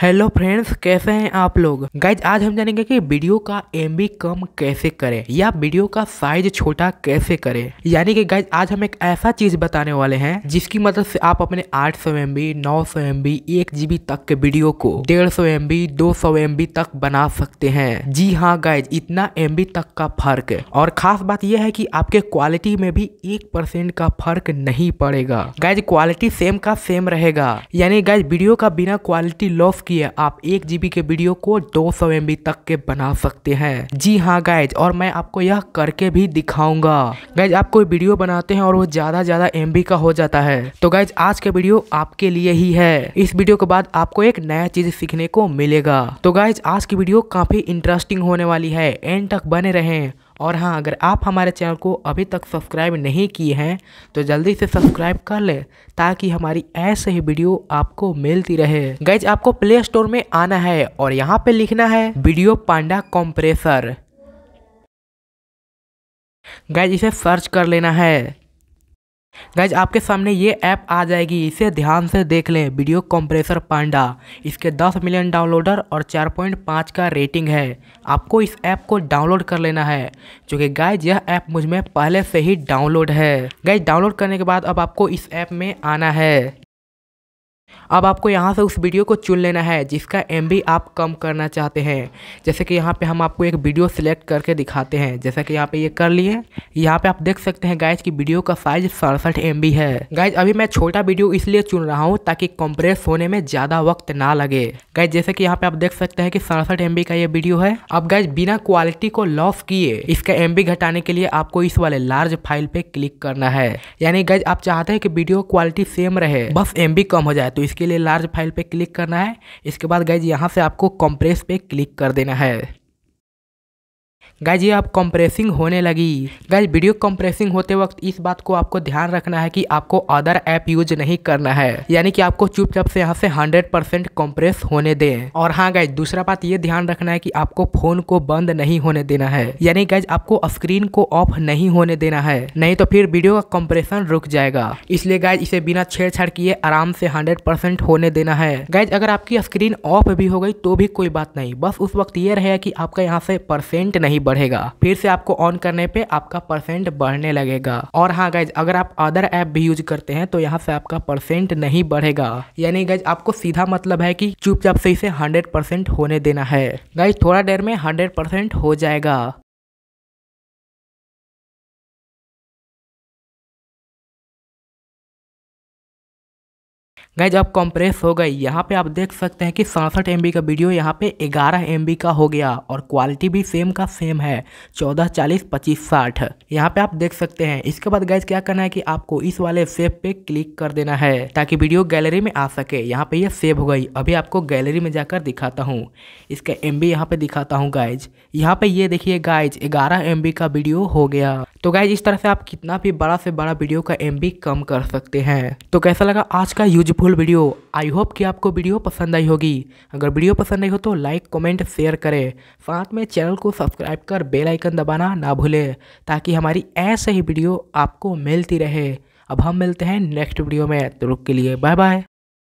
hello friends कैसे हैं आप लोग गाइज आज हम जानेंगे कि वीडियो का एम कम कैसे करें या वीडियो का साइज छोटा कैसे करें यानी कि गाइज आज हम एक ऐसा चीज बताने वाले हैं जिसकी मदद से आप अपने 800 सौ एम बी नौ सौ एम बी एक जीबी तक के वीडियो को डेढ़ सौ एम बी दो सौ एम बी तक बना सकते हैं जी हाँ गाइज इतना एम बी तक का फर्क और खास बात यह है की आपके क्वालिटी में भी एक परसेंट का फर्क नहीं पड़ेगा गाइज क्वालिटी सेम का सेम रहेगा यानी गाइज वीडियो का बिना क्वालिटी लॉस किए आप एक जीबी के वीडियो को दो सौ तक के बना सकते हैं जी हाँ गाइज और मैं आपको यह करके भी दिखाऊंगा गाइज आप कोई वीडियो बनाते हैं और वो ज्यादा ज्यादा एम का हो जाता है तो गाइज आज का वीडियो आपके लिए ही है इस वीडियो के बाद आपको एक नया चीज सीखने को मिलेगा तो गाइज आज की वीडियो काफी इंटरेस्टिंग होने वाली है एंड तक बने रहें और हाँ अगर आप हमारे चैनल को अभी तक सब्सक्राइब नहीं किए हैं तो जल्दी से सब्सक्राइब कर लें ताकि हमारी ऐसे ही वीडियो आपको मिलती रहे गैज आपको प्ले स्टोर में आना है और यहाँ पे लिखना है वीडियो पांडा कॉम्प्रेसर गैज इसे सर्च कर लेना है गैज आपके सामने ये ऐप आ जाएगी इसे ध्यान से देख लें वीडियो कंप्रेसर पांडा इसके 10 मिलियन डाउनलोडर और 4.5 का रेटिंग है आपको इस ऐप को डाउनलोड कर लेना है क्योंकि गैज यह ऐप मुझ में पहले से ही डाउनलोड है गैज डाउनलोड करने के बाद अब आपको इस ऐप में आना है अब आपको यहाँ से उस वीडियो को चुन लेना है जिसका एम आप कम करना चाहते हैं जैसे कि यहाँ पे हम आपको एक वीडियो सिलेक्ट करके दिखाते हैं जैसा कि यहाँ पे ये यह कर लिए यहाँ पे आप देख सकते हैं गाइज की वीडियो का साइज सड़सठ एम है गाइज अभी मैं छोटा वीडियो इसलिए चुन रहा हूँ ताकि कंप्रेस होने में ज़्यादा वक्त ना लगे गाइज जैसे कि यहाँ पे आप देख सकते हैं कि सड़सठ एम का ये वीडियो है अब गाइज बिना क्वालिटी को लॉस किए इसका एम घटाने के लिए आपको इस वाले लार्ज फाइल पे क्लिक करना है यानी गाइज आप चाहते हैं कि वीडियो क्वालिटी सेम रहे बस एम कम हो जाए तो इसके लिए लार्ज फाइल पे क्लिक करना है इसके बाद गाइज यहाँ से आपको कंप्रेस पे क्लिक कर देना है गाइज ये अब कंप्रेसिंग होने लगी गाइज वीडियो कंप्रेसिंग होते वक्त इस बात को आपको ध्यान रखना है कि आपको अदर ऐप यूज नहीं करना है यानी कि आपको चुपचाप से यहाँ से 100 परसेंट कॉम्प्रेस होने दें और हाँ गाइज दूसरा बात ये ध्यान रखना है कि आपको फोन को बंद नहीं होने देना है यानी गाय आपको स्क्रीन को ऑफ नहीं होने देना है नहीं तो फिर वीडियो का कॉम्प्रेशन रुक जाएगा इसलिए गाय इसे बिना छेड़छाड़ किए आराम से हंड्रेड होने देना है गाय अगर आपकी स्क्रीन ऑफ भी हो गई तो भी कोई बात नहीं बस उस वक्त ये रहे कि आपका यहाँ से परसेंट नहीं बढ़ेगा फिर से आपको ऑन करने पे आपका परसेंट बढ़ने लगेगा और हाँ गाइज अगर आप अदर ऐप भी यूज करते हैं तो यहाँ से आपका परसेंट नहीं बढ़ेगा यानी गाइज आपको सीधा मतलब है की चुपचाप से इसे हंड्रेड परसेंट होने देना है गाइज थोड़ा देर में हंड्रेड परसेंट हो जाएगा गाइज आप कंप्रेस हो गई यहाँ पे आप देख सकते हैं कि सड़सठ एम का वीडियो यहाँ पे 11 एम का हो गया और क्वालिटी भी सेम का सेम है चौदह चालीस पच्चीस साठ यहाँ पे आप देख सकते हैं इसके बाद गाइज क्या करना है कि आपको इस वाले सेव पे क्लिक कर देना है ताकि वीडियो गैलरी में आ सके यहाँ पे ये यह सेव हो गई अभी आपको गैलरी में जाकर दिखाता हूँ इसका एम बी यहाँ पे दिखाता हूँ गाइज यहाँ पे ये देखिए गाइज ग्यारह एम का वीडियो हो गया तो गाइज इस तरह से आप कितना भी बड़ा से बड़ा वीडियो का एम कम कर सकते हैं तो कैसा लगा आज का यूजफुल वीडियो आई होप कि आपको वीडियो पसंद आई होगी अगर वीडियो पसंद आई हो तो लाइक कमेंट शेयर करें साथ में चैनल को सब्सक्राइब कर बेल आइकन दबाना ना भूलें ताकि हमारी ऐसे ही वीडियो आपको मिलती रहे अब हम मिलते हैं नेक्स्ट वीडियो में तो रुक के लिए बाय बाय